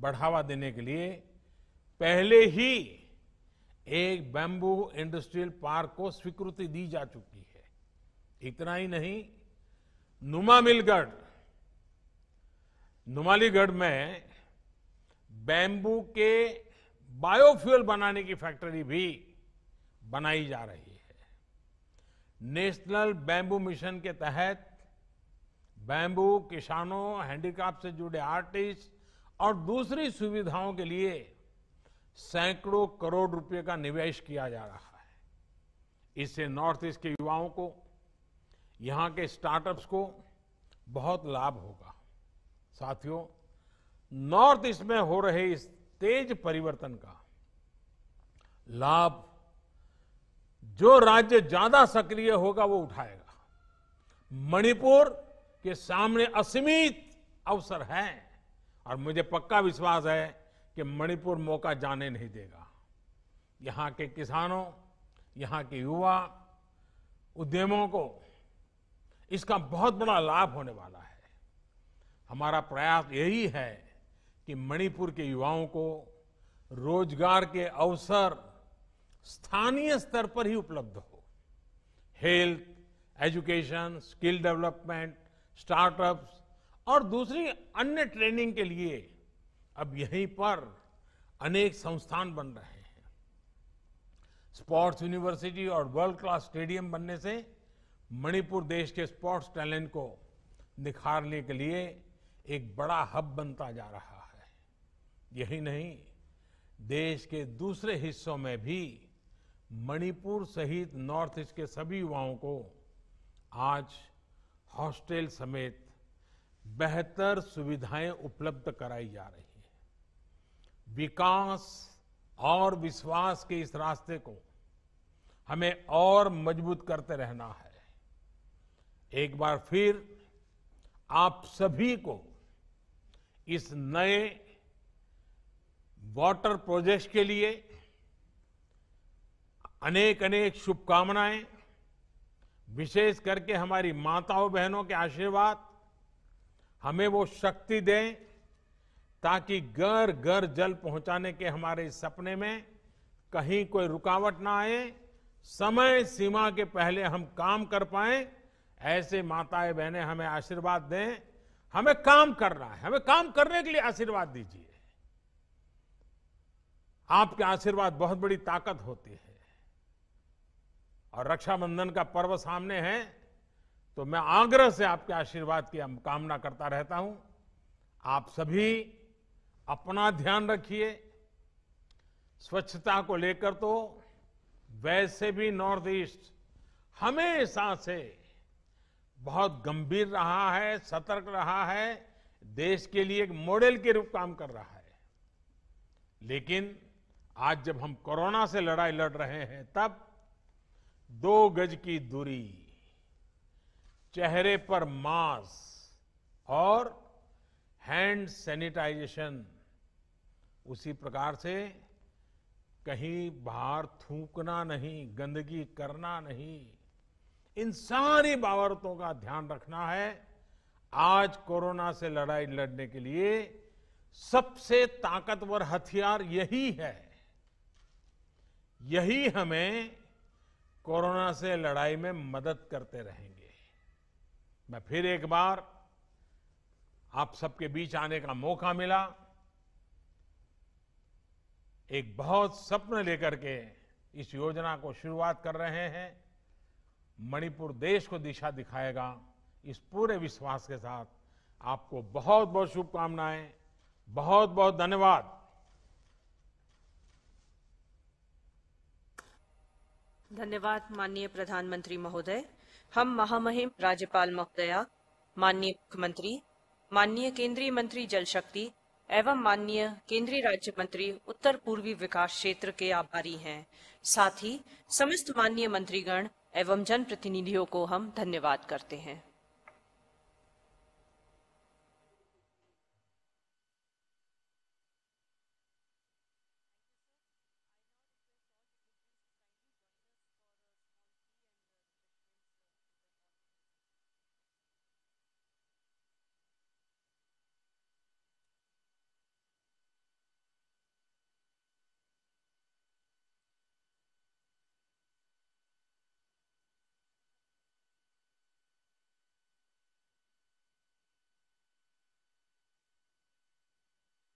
बढ़ावा देने के लिए पहले ही एक बैम्बू इंडस्ट्रियल पार्क को स्वीकृति दी जा चुकी है इतना ही नहीं नुमा मिलगढ़ नुमालीगढ़ में बैम्बू के बायोफ्यूल बनाने की फैक्ट्री भी बनाई जा रही है नेशनल बैंबू मिशन के तहत बैंबू किसानों हैंडीक्राफ्ट से जुड़े आर्टिस्ट और दूसरी सुविधाओं के लिए सैकड़ों करोड़ रुपए का निवेश किया जा रहा है इससे नॉर्थ ईस्ट के युवाओं को यहां के स्टार्टअप्स को बहुत लाभ होगा साथियों नॉर्थ ईस्ट में हो रहे इस तेज परिवर्तन का लाभ जो राज्य ज्यादा सक्रिय होगा वो उठाएगा मणिपुर के सामने असीमित अवसर है और मुझे पक्का विश्वास है कि मणिपुर मौका जाने नहीं देगा यहाँ के किसानों यहाँ के युवा उद्यमों को इसका बहुत बड़ा लाभ होने वाला है हमारा प्रयास यही है कि मणिपुर के युवाओं को रोजगार के अवसर स्थानीय स्तर पर ही उपलब्ध हो health education skill development startups और दूसरी अन्य ट्रेनिंग के लिए अब यहीं पर अनेक संस्थान बन रहे हैं स्पोर्ट्स यूनिवर्सिटी और वर्ल्ड क्लास स्टेडियम बनने से मणिपुर देश के स्पोर्ट्स टैलेंट को निखारने के लिए एक बड़ा हब बनता जा रहा है यही नहीं देश के दूसरे हिस्सों में भी मणिपुर सहित नॉर्थ ईस्ट के सभी युवाओं को आज हॉस्टल समेत बेहतर सुविधाएं उपलब्ध कराई जा रही है विकास और विश्वास के इस रास्ते को हमें और मजबूत करते रहना है एक बार फिर आप सभी को इस नए वाटर प्रोजेक्ट के लिए अनेक अनेक शुभकामनाएं विशेष करके हमारी माताओं बहनों के आशीर्वाद हमें वो शक्ति दें ताकि घर घर जल पहुंचाने के हमारे सपने में कहीं कोई रुकावट ना आए समय सीमा के पहले हम काम कर पाए ऐसे माताएं बहनें हमें आशीर्वाद दें हमें काम करना है हमें काम करने के लिए आशीर्वाद दीजिए आपके आशीर्वाद बहुत बड़ी ताकत होती है और रक्षाबंधन का पर्व सामने है तो मैं आग्रह से आपके आशीर्वाद की कामना करता रहता हूं आप सभी अपना ध्यान रखिए स्वच्छता को लेकर तो वैसे भी नॉर्थ ईस्ट हमेशा से बहुत गंभीर रहा है सतर्क रहा है देश के लिए एक मॉडल के रूप काम कर रहा है लेकिन आज जब हम कोरोना से लड़ाई लड़ रहे हैं तब दो गज की दूरी चेहरे पर मास्क और हैंड सैनिटाइजेशन उसी प्रकार से कहीं बाहर थूकना नहीं गंदगी करना नहीं इन सारी बावरतों का ध्यान रखना है आज कोरोना से लड़ाई लड़ने के लिए सबसे ताकतवर हथियार यही है यही हमें कोरोना से लड़ाई में मदद करते रहेंगे मैं फिर एक बार आप सबके बीच आने का मौका मिला एक बहुत सपने लेकर के इस योजना को शुरुआत कर रहे हैं मणिपुर देश को दिशा दिखाएगा इस पूरे विश्वास के साथ आपको बहुत बहुत शुभकामनाएं बहुत बहुत धन्यवाद धन्यवाद माननीय प्रधानमंत्री महोदय हम महामहिम राज्यपाल महोदया माननीय मुख्यमंत्री माननीय केंद्रीय मंत्री जल शक्ति एवं माननीय केंद्रीय राज्य मंत्री उत्तर पूर्वी विकास क्षेत्र के आभारी हैं साथ ही समस्त माननीय मंत्रीगण एवं जनप्रतिनिधियों को हम धन्यवाद करते हैं